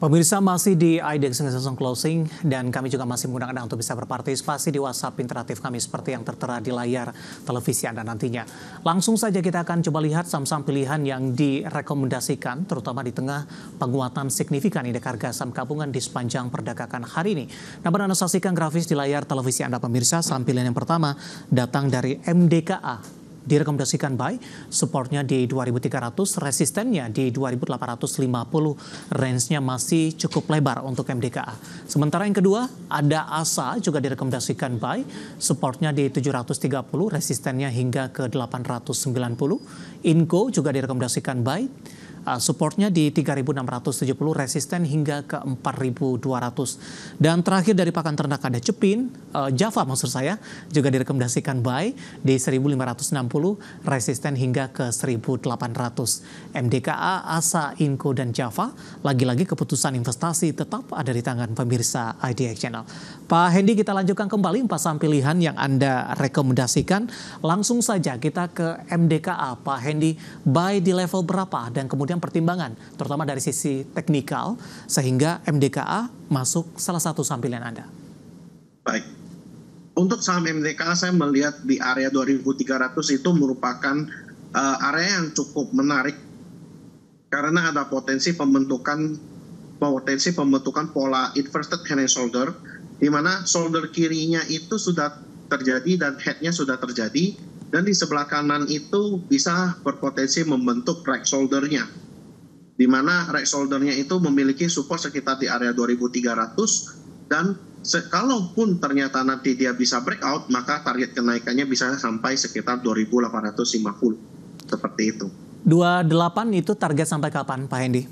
Pemirsa masih di IDEX Session Closing dan kami juga masih menggunakan Anda untuk bisa berpartisipasi di WhatsApp interaktif kami seperti yang tertera di layar televisi Anda nantinya. Langsung saja kita akan coba lihat saham-saham pilihan yang direkomendasikan terutama di tengah penguatan signifikan indeks harga saham gabungan di sepanjang perdagangan hari ini. Namun Anda saksikan grafis di layar televisi Anda pemirsa, saham pilihan yang pertama datang dari MDKA direkomendasikan buy, supportnya di 2300, resistennya di 2850, range-nya masih cukup lebar untuk MDKA. Sementara yang kedua, ada ASA juga direkomendasikan buy, supportnya di 730, resistennya hingga ke 890, INCO juga direkomendasikan buy, Ah, supportnya di 3.670, resisten hingga ke 4.200. Dan terakhir dari pakan ternak ada Cepin, eh, Java maksud saya, juga direkomendasikan buy di 1.560, resisten hingga ke 1.800. MDKA, ASA, Inco, dan Java, lagi-lagi keputusan investasi tetap ada di tangan pemirsa IDX Channel. Pak Hendy, kita lanjutkan kembali empat saham pilihan yang Anda rekomendasikan. Langsung saja kita ke MDKA, Pak Hendy, buy di level berapa dan kemudian pertimbangan terutama dari sisi teknikal sehingga MDKA masuk salah satu sampilan Anda? Baik. Untuk saham MDKA saya melihat di area 2300 itu merupakan uh, area yang cukup menarik karena ada potensi pembentukan potensi pembentukan pola inverted head and shoulder di mana shoulder kirinya itu sudah terjadi dan headnya sudah terjadi dan di sebelah kanan itu bisa berpotensi membentuk right shoulder-nya di mana right soldernya itu memiliki support sekitar di area 2300 dan kalaupun ternyata nanti dia bisa breakout maka target kenaikannya bisa sampai sekitar 2850 seperti itu 28 itu target sampai kapan Pak Hendy?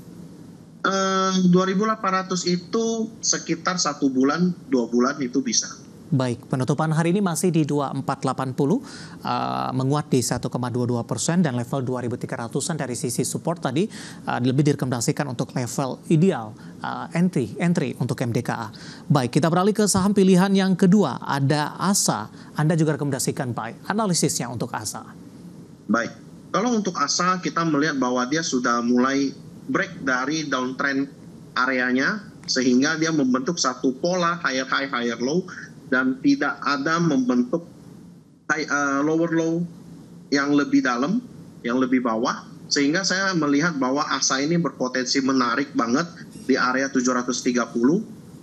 Uh, 2800 itu sekitar satu bulan dua bulan itu bisa Baik, penutupan hari ini masih di 2480, uh, eh, menguat di 1,22 persen dan level 2300-an dari sisi support tadi uh, lebih direkomendasikan untuk level ideal uh, entry entry untuk MDKA. Baik, kita beralih ke saham pilihan yang kedua, ada ASA. Anda juga rekomendasikan baik analisisnya untuk ASA. Baik, kalau untuk ASA kita melihat bahwa dia sudah mulai break dari downtrend areanya sehingga dia membentuk satu pola higher high higher low dan tidak ada membentuk high, eh, uh, lower low yang lebih dalam, yang lebih bawah, sehingga saya melihat bahwa ASA ini berpotensi menarik banget di area 730,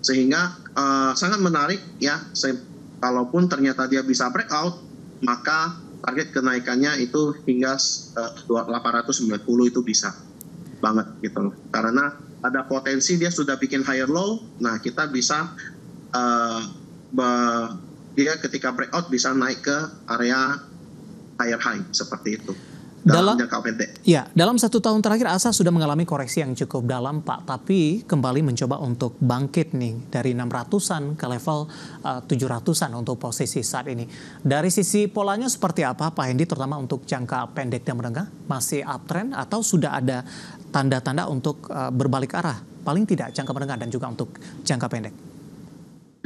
sehingga uh, sangat menarik ya. Saya, kalaupun ternyata dia bisa breakout, maka target kenaikannya itu hingga eh, uh, 890 itu bisa banget gitu loh. Karena ada potensi dia sudah bikin higher low, nah kita bisa uh, dia ketika breakout bisa naik ke area higher high seperti itu dalam, dalam jangka pendek. Ya, dalam satu tahun terakhir ASA sudah mengalami koreksi yang cukup dalam, Pak. Tapi kembali mencoba untuk bangkit nih dari 600-an ke level eh, uh, 700-an untuk posisi saat ini. Dari sisi polanya seperti apa, Pak Hendi, terutama untuk jangka pendek dan menengah? Masih uptrend atau sudah ada tanda-tanda untuk uh, berbalik arah? Paling tidak jangka menengah dan juga untuk jangka pendek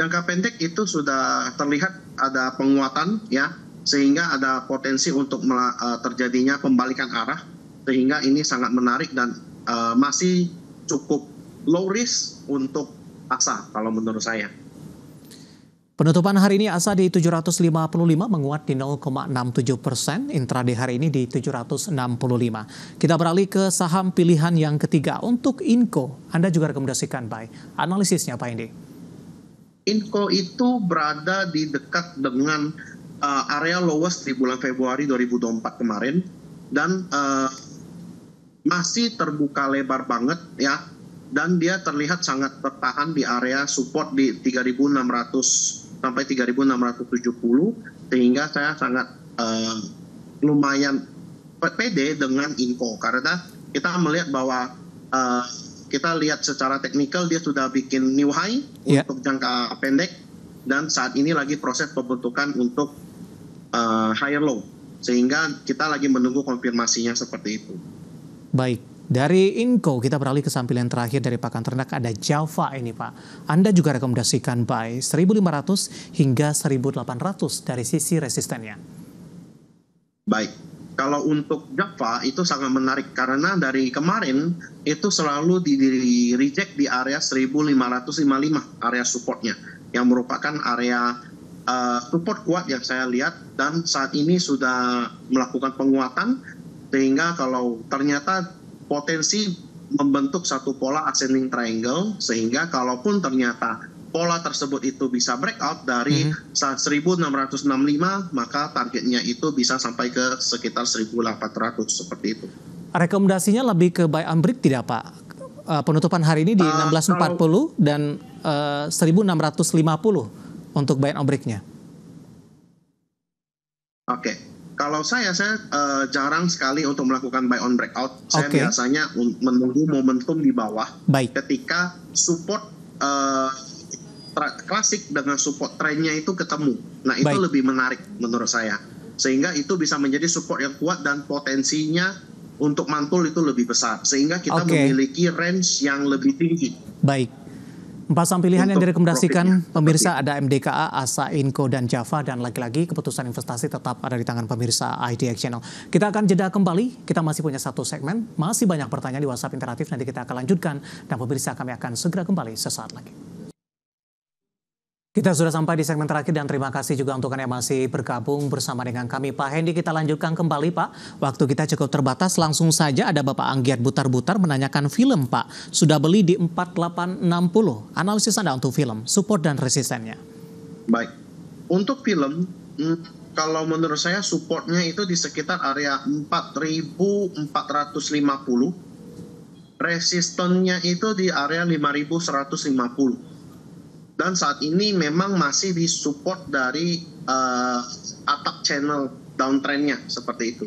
jangka pendek itu sudah terlihat ada penguatan ya sehingga ada potensi untuk e, terjadinya pembalikan arah sehingga ini sangat menarik dan uh, masih cukup low risk untuk ASA kalau menurut saya. Penutupan hari ini ASA di 755 menguat di 0,67 persen, intraday hari ini di 765. Kita beralih ke saham pilihan yang ketiga untuk INCO. Anda juga rekomendasikan, Pak. Analisisnya, Pak Indi inco itu berada di dekat dengan uh, area lowest di bulan Februari 2024 kemarin dan uh, masih terbuka lebar banget ya dan dia terlihat sangat bertahan di area support di 3600 sampai 3670 sehingga saya sangat uh, lumayan pede dengan Inco karena kita melihat bahwa uh, kita lihat secara teknikal dia sudah bikin new high yeah. untuk jangka pendek dan saat ini lagi proses pembentukan untuk uh, higher low sehingga kita lagi menunggu konfirmasinya seperti itu. Baik. Dari Inco kita beralih ke sampilan terakhir dari pakan ternak ada Java ini Pak. Anda juga rekomendasikan buy 1500 hingga 1800 dari sisi resistennya. Baik. Kalau untuk Java itu sangat menarik karena dari kemarin itu selalu di, reject di area 1555 area supportnya yang merupakan area uh, support kuat yang saya lihat dan saat ini sudah melakukan penguatan sehingga kalau ternyata potensi membentuk satu pola ascending triangle sehingga kalaupun ternyata pola tersebut itu bisa breakout dari saat hmm 1665 maka targetnya itu bisa sampai ke sekitar 1800 seperti itu. Rekomendasinya lebih ke buy and break tidak Pak? Eh, penutupan hari ini di eh, uh, 1640 kalau, dan eh, uh, 1650 untuk buy and breaknya. Oke. Okay kalau saya saya uh, jarang sekali untuk melakukan buy on breakout. Saya okay. biasanya menunggu momentum di bawah. Baik. Ketika support uh, klasik dengan support trennya itu ketemu. Nah itu Baik. lebih menarik menurut saya. Sehingga itu bisa menjadi support yang kuat dan potensinya untuk mantul itu lebih besar. Sehingga kita okay. memiliki range yang lebih tinggi. Baik. Empat saham pilihan Untuk yang direkomendasikan profitnya. pemirsa ada MDKA, ASA, Inco, dan Java. Dan lagi-lagi keputusan investasi tetap ada di tangan pemirsa IDX Channel. Kita akan jeda kembali. Kita masih punya satu segmen. Masih banyak pertanyaan di WhatsApp interaktif. Nanti kita akan lanjutkan. Dan pemirsa kami akan segera kembali sesaat lagi. Kita sudah sampai di segmen terakhir dan terima kasih juga untuk yang masih bergabung bersama dengan kami. Pak Hendy kita lanjutkan kembali Pak. Waktu kita cukup terbatas langsung saja ada Bapak Anggiat Butar-Butar menanyakan film Pak. Sudah beli di 4860. Analisis Anda untuk film, support dan resistennya. Baik, untuk film hmm, kalau menurut saya supportnya itu di sekitar area 4450. Resistennya itu di area 5150 dan saat ini memang masih disupport dari uh, eh, atap channel downtrendnya seperti itu.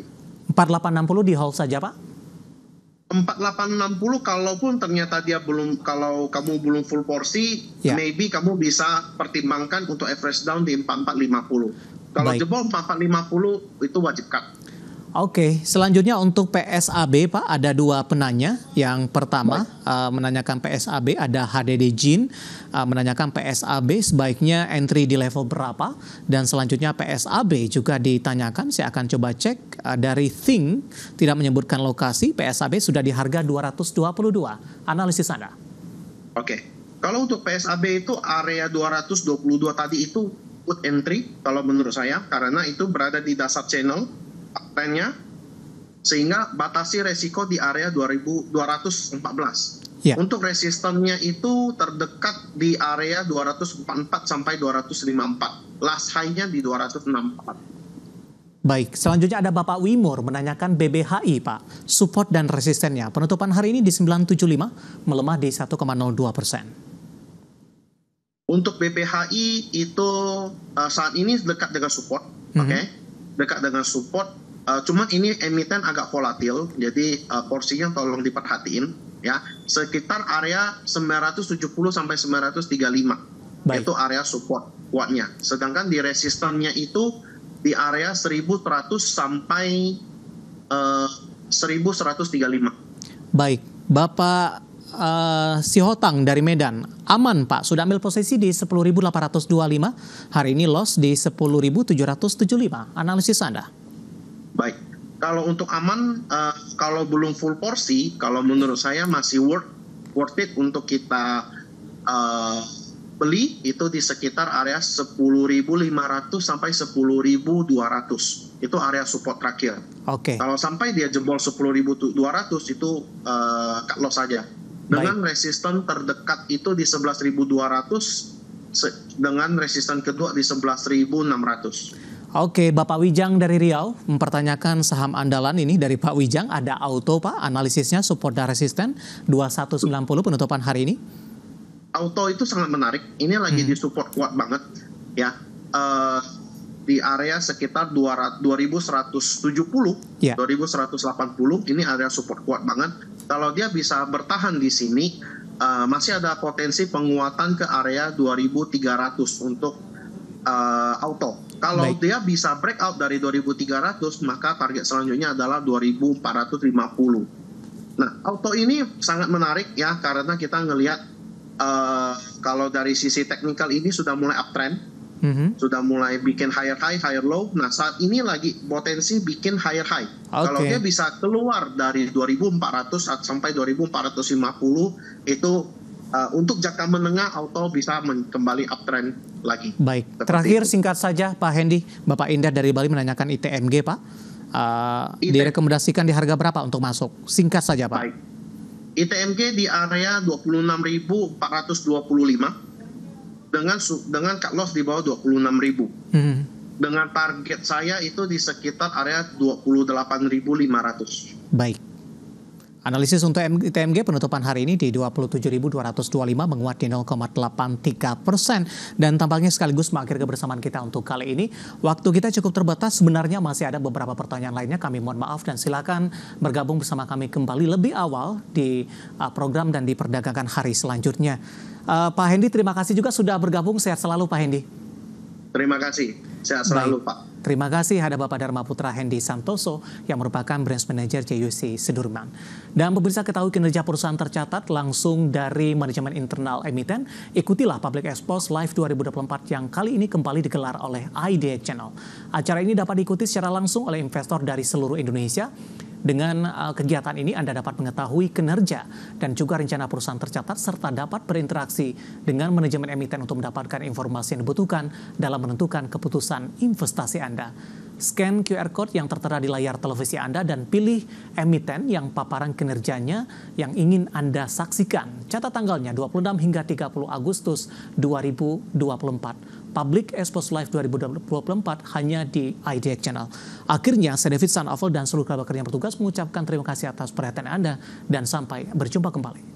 4860 di hold saja pak? 4860 kalaupun ternyata dia belum kalau kamu belum full porsi, yeah. maybe kamu bisa pertimbangkan untuk average down di 4450. Kalau Baik. jebol 4450 itu wajib cut. Oke, selanjutnya untuk PSAB Pak ada dua penanya. Yang pertama uh, menanyakan PSAB ada HDD Jin uh, menanyakan PSAB sebaiknya entry di level berapa dan selanjutnya PSAB juga ditanyakan. Saya akan coba cek uh, dari Think tidak menyebutkan lokasi PSAB sudah di harga 222. Analisis Anda. Oke. Kalau untuk PSAB itu area 222 tadi itu put entry kalau menurut saya karena itu berada di dasar channel kontennya sehingga batasi resiko di area 2214. Ya. Untuk resistennya itu terdekat di area 244 sampai 254. Last high-nya di 264. Baik, selanjutnya ada Bapak Wimur menanyakan BBHI Pak, support dan resistennya. Penutupan hari ini di 975, melemah di 1,02 persen. Untuk BBHI itu uh, saat ini dekat dengan support, mm -hmm. oke? Okay? Dekat dengan support, Uh, cuman ini emiten agak volatil, jadi uh, porsinya tolong diperhatiin ya. Sekitar area 970 sampai 935 Baik. itu area support kuatnya. Sedangkan di resistennya itu di area 1100 sampai eh, uh, 1135. Baik, Bapak uh, Sihotang dari Medan. Aman Pak, sudah ambil posisi di 10.825, hari ini loss di 10.775. Analisis Anda? Baik, kalau untuk aman, uh, kalau belum full porsi, kalau menurut saya masih worth worth it untuk kita uh, beli itu di sekitar area 10.500 sampai 10.200. Itu area support terakhir. Oke. Okay. Kalau sampai dia jebol 10.200 itu uh, cut loss saja. Dengan resisten terdekat itu di 11.200 dengan resisten kedua di 11.600. Oke, Bapak Wijang dari Riau mempertanyakan saham andalan ini dari Pak Wijang. Ada auto Pak, analisisnya support dan resisten 2190 penutupan hari ini. Auto itu sangat menarik. Ini lagi hmm. di support kuat banget ya. Uh, di area sekitar 200, 2170, yeah. 2180 ini area support kuat banget. Kalau dia bisa bertahan di sini uh, masih ada potensi penguatan ke area 2300 untuk uh, auto kalau Baik. dia bisa breakout dari 2300 maka target selanjutnya adalah 2450. Nah, auto ini sangat menarik ya karena kita ngelihat uh, kalau dari sisi teknikal ini sudah mulai uptrend, mm-hmm. sudah mulai bikin higher high, higher low. Nah, saat ini lagi potensi bikin higher high. Okay. Kalau dia bisa keluar dari 2400 sampai 2450 itu uh, untuk jangka menengah auto bisa kembali uptrend lagi. Baik, Seperti terakhir itu. singkat saja Pak Hendy, Bapak Indah dari Bali menanyakan ITMG Pak, uh, direkomendasikan di harga berapa untuk masuk? Singkat saja Pak. Baik. ITMG di area 26.425 dengan dengan cut loss di bawah 26.000. Hmm. Dengan target saya itu di sekitar area 28.500. Baik. Analisis untuk ITMG penutupan hari ini di 27.225 menguat di 0,83 persen. Dan tampaknya sekaligus mengakhiri kebersamaan kita untuk kali ini. Waktu kita cukup terbatas, sebenarnya masih ada beberapa pertanyaan lainnya. Kami mohon maaf dan silakan bergabung bersama kami kembali lebih awal di uh, program dan di perdagangan hari selanjutnya. Uh, Pak Hendi, terima kasih juga sudah bergabung. Sehat selalu Pak Hendi. Terima kasih. Sehat selalu Baik. Pak. Terima kasih ada Bapak Dharma Putra Hendy Santoso yang merupakan Branch Manager JUC Sedurman. Dan pemirsa ketahui kinerja perusahaan tercatat langsung dari manajemen internal emiten. Ikutilah Public Expos Live 2024 yang kali ini kembali digelar oleh Idea Channel. Acara ini dapat diikuti secara langsung oleh investor dari seluruh Indonesia dengan eh, kegiatan ini Anda dapat mengetahui kinerja dan juga rencana perusahaan tercatat serta dapat berinteraksi dengan manajemen emiten untuk mendapatkan informasi yang dibutuhkan dalam menentukan keputusan investasi Anda. Scan QR Code yang tertera di layar televisi Anda dan pilih emiten yang paparan kinerjanya yang ingin Anda saksikan. Catat tanggalnya 26 hingga 30 Agustus 2024. Public Expose Live 2024 hanya di IDX Channel. Akhirnya, saya David Sanafel dan seluruh kerabat kerja yang bertugas mengucapkan terima kasih atas perhatian Anda dan sampai berjumpa kembali.